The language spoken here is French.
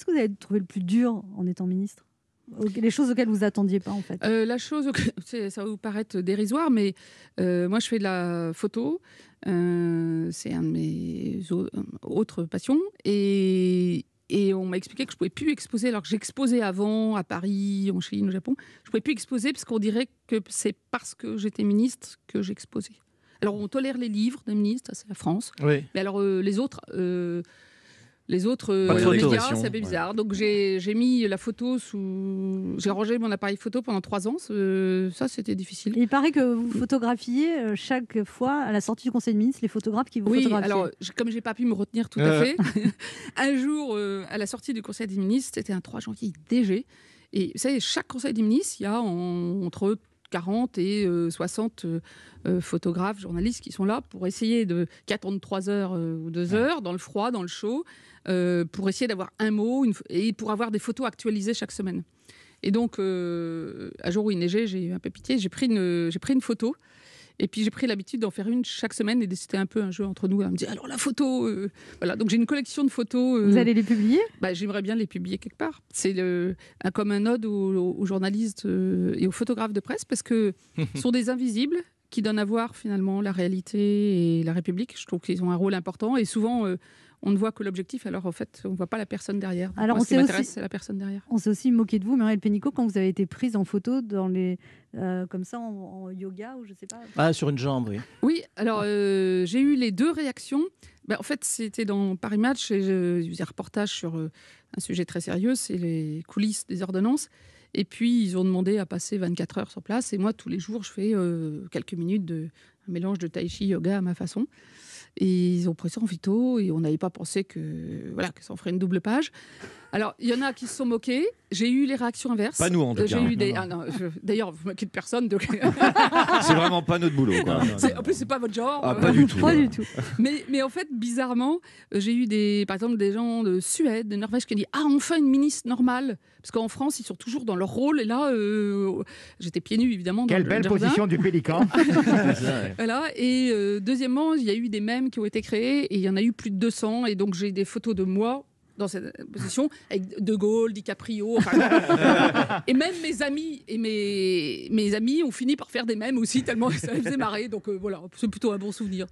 Qu'est-ce que vous avez trouvé le plus dur en étant ministre les choses auxquelles vous attendiez pas en fait euh, La chose, ça va vous paraître dérisoire, mais euh, moi je fais de la photo, euh, c'est un de mes autres passions, et, on m'a expliqué que je pouvais plus exposer, alors que j'exposais avant à Paris, en Chine, au Japon, je pouvais plus exposer parce qu'on dirait que c'est parce que j'étais ministre que j'exposais. Alors on tolère les livres des ministres, c'est la France, mais alors les autres... Les autres euh, médias, bizarre. Donc j'ai mis la photo sous. J'ai rangé mon appareil photo pendant trois ans. ça, c'était difficile. Il paraît que vous photographiez euh, chaque fois à la sortie du Conseil des ministres les photographes qui vous oui, Alors, comme j'ai pas pu me retenir tout à euh. fait, un jour, euh, à la sortie du Conseil des ministres, c'était un 3 janvier DG. Et vous savez, chaque Conseil des ministres, il y a entre 40 et 60 euh, euh, euh, photographes, journalistes qui sont là pour essayer de, qui 3 heures ou 2 heures dans le froid, dans le chaud, pour essayer d'avoir un mot et pour avoir des photos actualisées chaque semaine. Et donc, un jour où il neigeait, j'ai un peu pitié, j'ai pris une photo et puis j'ai pris l'habitude d'en faire une chaque semaine et c'était un peu un jeu entre nous. Elle me dit alors la photo, euh, voilà. Donc j'ai une collection de photos. Euh, Vous allez les publier bah, J'aimerais bien les publier quelque part. C'est le... comme un ode aux, aux journalistes euh, et aux photographes de presse parce que sont des invisibles qui donnent à voir finalement la réalité et la République. Je trouve qu'ils ont un rôle important et souvent euh, on ne voit que l'objectif, alors en fait on ne voit pas la personne derrière. Alors on c'est la personne derrière. On s'est aussi moqué de vous, Marielle Pénicaud, quand vous avez été prise en photo dans les, euh, comme ça en, yoga ou je sais pas. Ah, sur une jambe, oui. Oui, alors euh, j'ai eu les deux réactions. Ben, en fait, c'était dans Paris Match et je faisais un reportage sur un sujet très sérieux, c'est les coulisses des ordonnances. Et puis, ils ont demandé à passer 24 heures sur place. Et moi, tous les jours, je fais euh, quelques minutes de mélange de tai chi yoga à ma façon. Et ils ont pris ça en photo et on n'avait pas pensé que voilà que ça en ferait une double page. Alors, il y en a qui se sont moqués. J'ai eu les réactions inverses. Pas nous, en tout euh, cas. J'ai eu des... Ah, d'ailleurs, vous moquez de personne. c'est vraiment pas notre boulot. En plus, c'est pas votre genre. Ah, pas du tout. Mais, en fait, bizarrement, euh, j'ai eu des, par exemple des gens de Suède, de Norvège qui ont dit Ah, enfin une ministre normale. Parce qu'en France, ils sont toujours dans leur rôle. Et là, euh, j'étais pieds nus, évidemment. Quelle belle position du pélican. Et deuxièmement, il y a eu des mèmes qui ont été créés. Et il y en a eu plus de 200. Et donc, j'ai des photos de moi dans cette position, avec De Gaulle, DiCaprio, enfin, et même mes amis et mes, mes amis ont fini par faire des mèmes aussi, tellement ça les faisait marrer. Donc euh, voilà, c'est plutôt un bon souvenir.